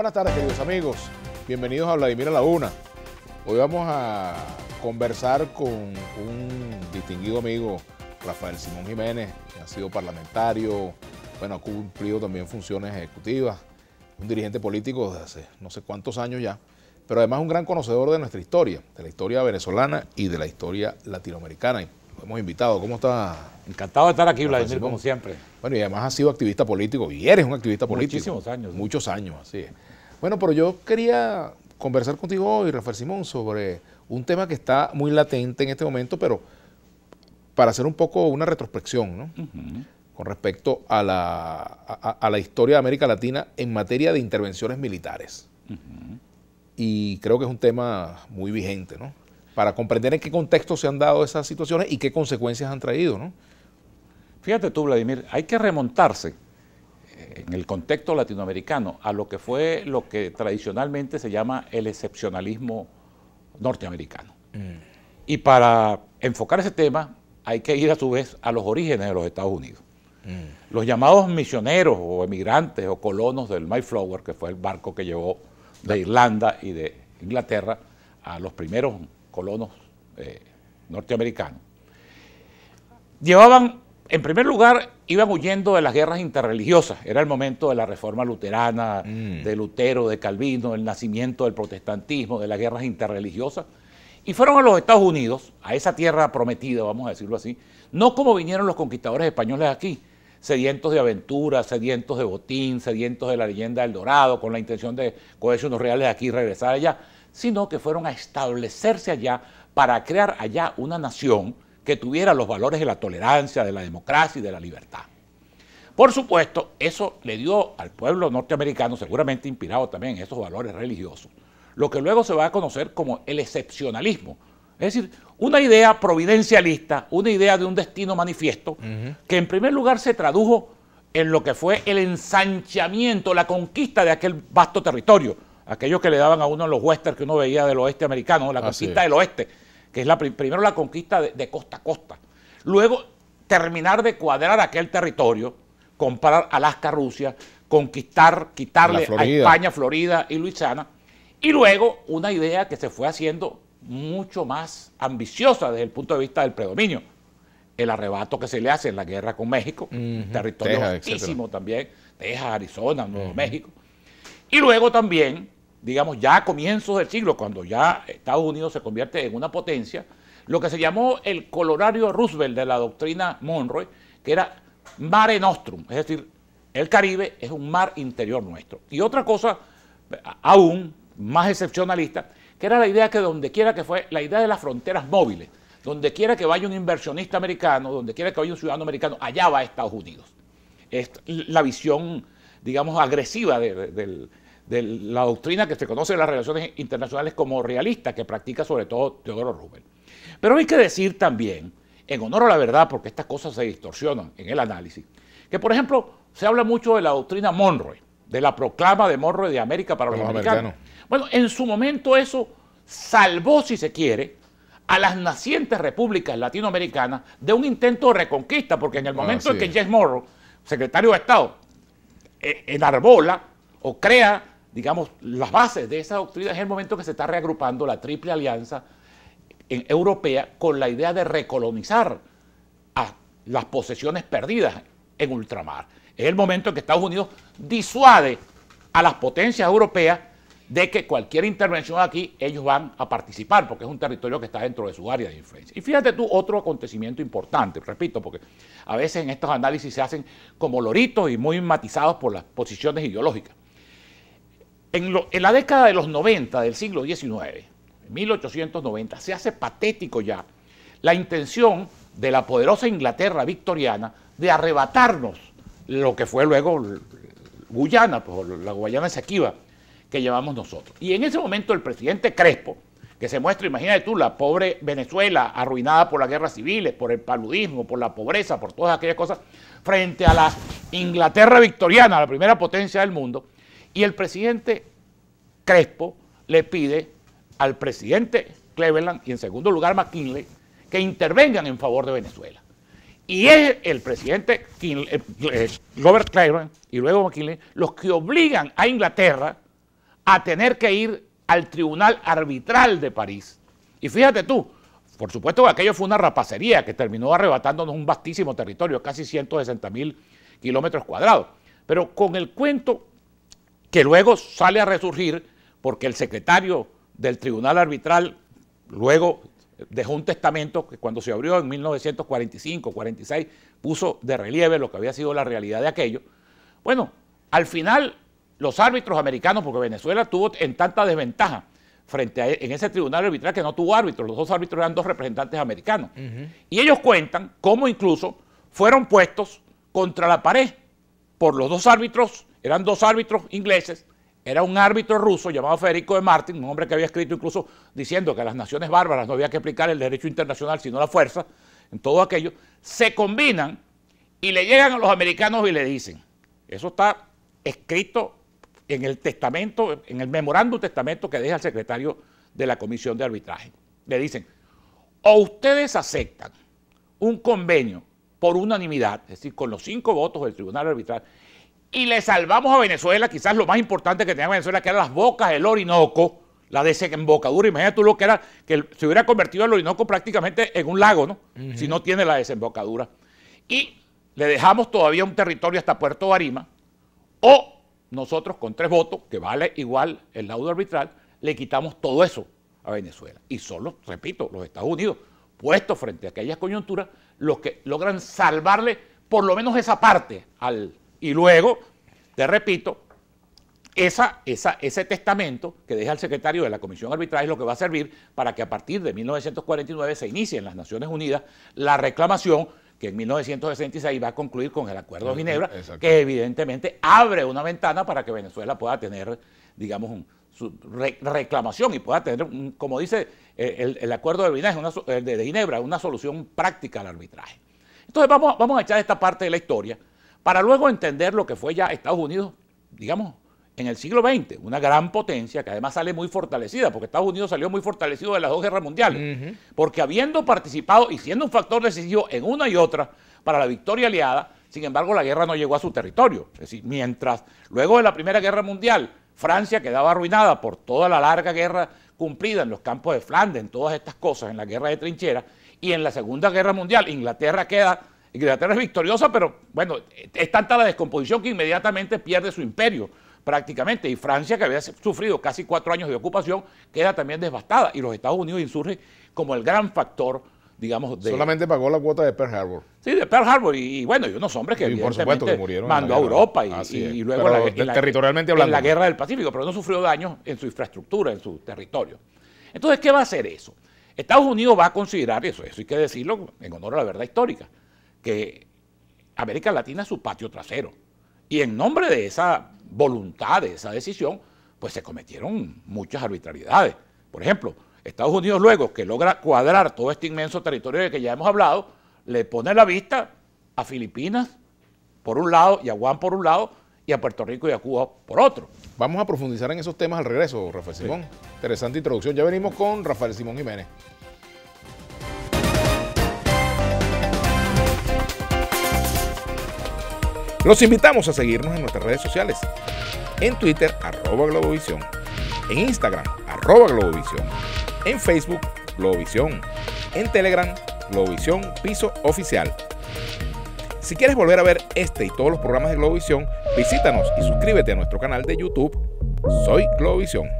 buenas tardes, queridos amigos. Bienvenidos a Vladimir a la Una. Hoy vamos a conversar con un distinguido amigo, Rafael Simón Jiménez, que ha sido parlamentario, bueno, ha cumplido también funciones ejecutivas, un dirigente político desde hace no sé cuántos años ya, pero además un gran conocedor de nuestra historia, de la historia venezolana y de la historia latinoamericana. Lo hemos invitado. ¿Cómo está? Encantado de estar aquí, Vladimir, como siempre. Bueno, y además ha sido activista político y eres un activista político. Muchísimos años. Muchos años, así es. Bueno, pero yo quería conversar contigo hoy, Rafael Simón, sobre un tema que está muy latente en este momento, pero para hacer un poco una retrospección, ¿no? Con respecto a la, historia de América Latina en materia de intervenciones militares. Y creo que es un tema muy vigente, ¿no? Para comprender en qué contexto se han dado esas situaciones y qué consecuencias han traído, ¿no? Fíjate tú, Vladimir, hay que remontarse eh, en el contexto latinoamericano a lo que fue lo que tradicionalmente se llama el excepcionalismo norteamericano. Mm. Y para enfocar ese tema hay que ir a su vez a los orígenes de los Estados Unidos. Mm. Los llamados misioneros o emigrantes o colonos del Mayflower, que fue el barco que llevó de Irlanda y de Inglaterra a los primeros colonos eh, norteamericanos, llevaban en primer lugar, iban huyendo de las guerras interreligiosas. Era el momento de la reforma luterana, mm. de Lutero, de Calvino, del nacimiento del protestantismo, de las guerras interreligiosas. Y fueron a los Estados Unidos, a esa tierra prometida, vamos a decirlo así, no como vinieron los conquistadores españoles aquí, sedientos de aventura, sedientos de botín, sedientos de la leyenda del Dorado, con la intención de cogerse unos reales de aquí y regresar allá, sino que fueron a establecerse allá para crear allá una nación que tuviera los valores de la tolerancia, de la democracia y de la libertad. Por supuesto, eso le dio al pueblo norteamericano, seguramente inspirado también en esos valores religiosos, lo que luego se va a conocer como el excepcionalismo. Es decir, una idea providencialista, una idea de un destino manifiesto, que en primer lugar se tradujo en lo que fue el ensanchamiento, la conquista de aquel vasto territorio, aquello que le daban a uno en los westerns que uno veía del oeste americano, la conquista del oeste, que es la, primero la conquista de, costa a costa, luego terminar de cuadrar aquel territorio, comprar Alaska, Rusia, conquistar, quitarle a España, Florida y Luisiana, y luego una idea que se fue haciendo mucho más ambiciosa desde el punto de vista del predominio, el arrebato que se le hace en la guerra con México, territorio Texas, también, Texas, Arizona, Nuevo México, y luego también digamos, ya a comienzos del siglo, cuando ya Estados Unidos se convierte en una potencia, lo que se llamó el colorario Roosevelt de la doctrina Monroe, que era mare nostrum, es decir, el Caribe es un mar interior nuestro. Y otra cosa aún más excepcionalista, que era la idea que donde que fue, la idea de las fronteras móviles, donde quiera que vaya un inversionista americano, donde quiera que vaya un ciudadano americano, allá va Estados Unidos. Es la visión, digamos, agresiva del de la doctrina que se conoce en las relaciones internacionales como realista, que practica sobre todo Teodoro Rubén. Pero hay que decir también, en honor a la verdad, porque estas cosas se distorsionan en el análisis, que por ejemplo se habla mucho de la doctrina Monroe, de la proclama de Monroe de América para los, americanos. Bueno, en su momento eso salvó, si se quiere, a las nacientes repúblicas latinoamericanas de un intento de reconquista, porque en el ah, momento en que James Monroe, secretario de Estado, e-, enarbola o crea digamos, las bases de esa doctrina es el momento que se está reagrupando la Triple Alianza europea con la idea de recolonizar a las posesiones perdidas en ultramar. Es el momento en que Estados Unidos disuade a las potencias europeas de que cualquier intervención aquí ellos van a participar, porque es un territorio que está dentro de su área de influencia. Y fíjate tú, otro acontecimiento importante, repito, porque a veces en estos análisis se hacen como loritos y muy matizados por las posiciones ideológicas. En, la década de los 90 del siglo XIX, 1890, se hace patético ya la intención de la poderosa Inglaterra victoriana de arrebatarnos lo que fue luego Guyana, pues, la Guayana Esequiba, que llevamos nosotros. Y en ese momento el presidente Crespo, que se muestra, imagínate tú, la pobre Venezuela arruinada por las guerras civiles, por el paludismo, por la pobreza, por todas aquellas cosas, frente a la Inglaterra victoriana, la primera potencia del mundo, y el presidente Crespo le pide al presidente Cleveland y en segundo lugar McKinley que intervengan en favor de Venezuela. Y es el presidente eh, eh, Robert Cleveland y luego McKinley los que obligan a Inglaterra a tener que ir al Tribunal Arbitral de París. Y fíjate tú, por supuesto que aquello fue una rapacería que terminó arrebatándonos un vastísimo territorio, casi 160 mil kilómetros cuadrados. Pero con el cuento que luego sale a resurgir porque el secretario del Tribunal Arbitral luego dejó un testamento que cuando se abrió en 1945-46 puso de relieve lo que había sido la realidad de aquello. Bueno, al final los árbitros americanos, porque Venezuela tuvo en tanta desventaja frente a e, en ese tribunal arbitral que no tuvo árbitros, los dos árbitros eran dos representantes americanos. Y ellos cuentan cómo incluso fueron puestos contra la pared por los dos árbitros eran dos árbitros ingleses, era un árbitro ruso llamado Federico de Martín, un hombre que había escrito incluso diciendo que a las naciones bárbaras no había que aplicar el derecho internacional, sino la fuerza, en todo aquello, se combinan y le llegan a los americanos y le dicen, eso está escrito en el testamento, en el memorándum testamento que deja el secretario de la Comisión de Arbitraje. Le dicen, o ustedes aceptan un convenio por unanimidad, es decir, con los cinco votos del Tribunal Arbitral, y le salvamos a Venezuela, quizás lo más importante que tenía Venezuela, que eran las bocas del Orinoco, la desembocadura. Imagínate tú lo que era, que se hubiera convertido el Orinoco prácticamente en un lago, ¿no? Si no tiene la desembocadura. Y le dejamos todavía un territorio hasta Puerto Barima, o nosotros con tres votos, que vale igual el laudo arbitral, le quitamos todo eso a Venezuela. Y solo, repito, los Estados Unidos, puestos frente a aquellas coyunturas, los que logran salvarle por lo menos esa parte al, y luego, te repito, ese testamento que deja el secretario de la Comisión Arbitral es lo que va a servir para que a partir de 1949 se inicie en las Naciones Unidas la reclamación que en 1966 va a concluir con el Acuerdo de Ginebra, que evidentemente abre una ventana para que Venezuela pueda tener, digamos, su reclamación y pueda tener, como dice eh, el, Acuerdo de, de, Ginebra, una solución práctica al arbitraje. Entonces vamos, vamos a echar esta parte de la historia para luego entender lo que fue ya Estados Unidos, digamos, en el siglo XX, una gran potencia que además sale muy fortalecida, porque Estados Unidos salió muy fortalecido de las dos guerras mundiales, porque habiendo participado y siendo un factor decisivo en una y otra para la victoria aliada, sin embargo la guerra no llegó a su territorio. Es decir, mientras luego de la Primera Guerra Mundial Francia quedaba arruinada por toda la larga guerra cumplida en los campos de Flandes, en todas estas cosas, en la guerra de trincheras, y en la Segunda Guerra Mundial Inglaterra queda Inglaterra es victoriosa, pero bueno, es tanta la descomposición que inmediatamente pierde su imperio prácticamente. Y Francia, que había sufrido casi cuatro años de ocupación, queda también devastada. Y los Estados Unidos insurgen como el gran factor, digamos, de... Solamente pagó la cuota de Pearl Harbor. Sí, de Pearl Harbor. Y, bueno, y unos hombres que, y por supuesto, murieron mandó a Europa y, luego territorialmente hablando. en la guerra del Pacífico, pero no sufrió daños en su infraestructura, en su territorio. Entonces, ¿qué va a hacer eso? Estados Unidos va a considerar, eso, eso hay que decirlo en honor a la verdad histórica, que América Latina es su patio trasero. Y en nombre de esa voluntad, de esa decisión, pues se cometieron muchas arbitrariedades. Por ejemplo, Estados Unidos luego que logra cuadrar todo este inmenso territorio de que ya hemos hablado, le pone la vista a Filipinas por un lado y a Guam por un lado y a Puerto Rico y a Cuba por otro. Vamos a profundizar en esos temas al regreso, Rafael Simón. Interesante introducción. Ya venimos con Rafael Simón Jiménez. Los invitamos a seguirnos en nuestras redes sociales. En Twitter, arroba Globovisión. En Instagram, arroba Globovisión. En Facebook, Globovisión. En Telegram, Globovisión Piso Oficial. Si quieres volver a ver este y todos los programas de Globovisión, visítanos y suscríbete a nuestro canal de YouTube. Soy Globovisión.